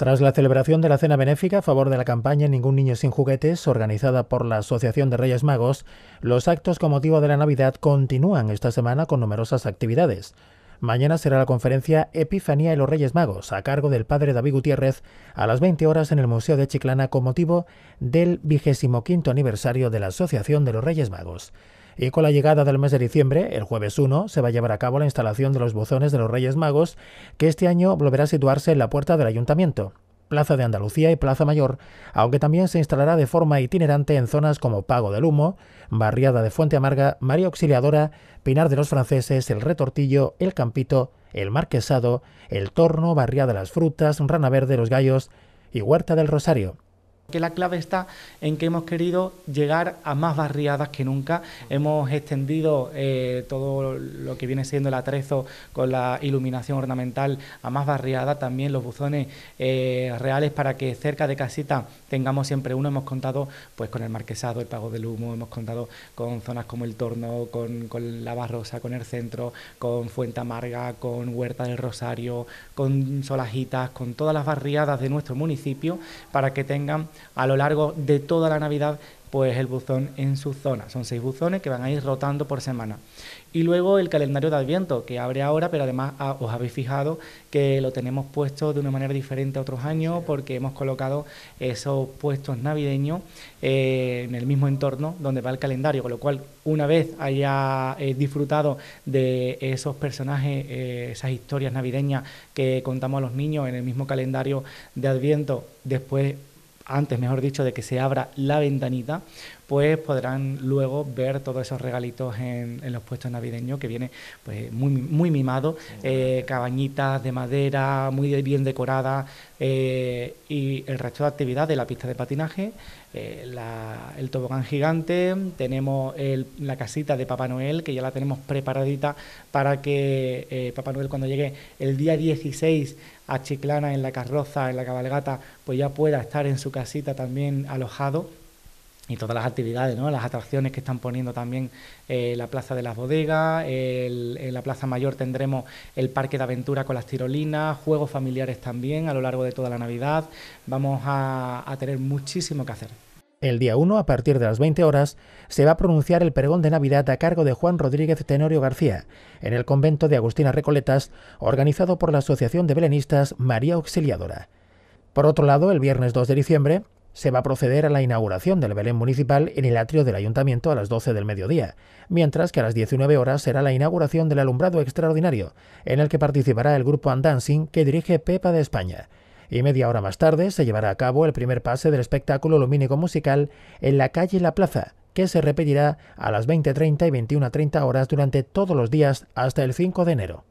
Tras la celebración de la cena benéfica a favor de la campaña Ningún Niño sin Juguetes, organizada por la Asociación de Reyes Magos, los actos con motivo de la Navidad continúan esta semana con numerosas actividades. Mañana será la conferencia Epifanía y los Reyes Magos, a cargo del padre David Gutiérrez, a las 20 horas en el Museo de Chiclana con motivo del 25 aniversario de la Asociación de los Reyes Magos. Y con la llegada del mes de diciembre, el jueves 1, se va a llevar a cabo la instalación de los bozones de los Reyes Magos, que este año volverá a situarse en la puerta del ayuntamiento. Plaza de Andalucía y Plaza Mayor, aunque también se instalará de forma itinerante en zonas como Pago del Humo, Barriada de Fuente Amarga, María Auxiliadora, Pinar de los Franceses, El Retortillo, El Campito, El Marquesado, El Torno, Barriada de las Frutas, Rana Verde, Los Gallos y Huerta del Rosario que la clave está en que hemos querido llegar a más barriadas que nunca. Hemos extendido eh, todo lo que viene siendo el atrezo con la iluminación ornamental a más barriadas, también los buzones eh, reales para que cerca de casita tengamos siempre uno. Hemos contado pues con el marquesado, el pago del humo, hemos contado con zonas como el torno, con, con la barrosa, con el centro, con Fuente Amarga, con Huerta del Rosario, con Solajitas, con todas las barriadas de nuestro municipio para que tengan a lo largo de toda la Navidad pues el buzón en su zona. Son seis buzones que van a ir rotando por semana. Y luego el calendario de Adviento, que abre ahora, pero además ah, os habéis fijado que lo tenemos puesto de una manera diferente a otros años, porque hemos colocado esos puestos navideños eh, en el mismo entorno donde va el calendario, con lo cual una vez haya eh, disfrutado de esos personajes, eh, esas historias navideñas que contamos a los niños en el mismo calendario de Adviento, después antes mejor dicho, de que se abra la ventanita, pues podrán luego ver todos esos regalitos en, los puestos navideños que viene pues muy, mimado, eh, cabañitas de madera, muy bien decoradas eh, y el resto de actividades, de la pista de patinaje, eh, el tobogán gigante, tenemos la casita de Papá Noel que ya la tenemos preparadita para que Papá Noel cuando llegue el día 16 a Chiclana en la carroza, en la cabalgata, pues ya pueda estar en su casita también alojado y todas las actividades, ¿no? las atracciones que están poniendo también eh, la Plaza de las Bodegas, en la Plaza Mayor tendremos el Parque de Aventura con las tirolinas, juegos familiares también a lo largo de toda la Navidad, vamos a tener muchísimo que hacer. El día 1, a partir de las 20 horas, se va a pronunciar el pregón de Navidad a cargo de Juan Rodríguez Tenorio García, en el convento de Agustina Recoletas, organizado por la Asociación de Belenistas María Auxiliadora. Por otro lado, el viernes 2 de diciembre, se va a proceder a la inauguración del Belén Municipal en el atrio del Ayuntamiento a las 12 del mediodía, mientras que a las 19 horas será la inauguración del alumbrado extraordinario, en el que participará el grupo Andancing que dirige Pepa de España y media hora más tarde se llevará a cabo el primer pase del espectáculo lumínico musical en la calle La Plaza, que se repetirá a las 20.30 y 21.30 horas durante todos los días hasta el 5 de enero.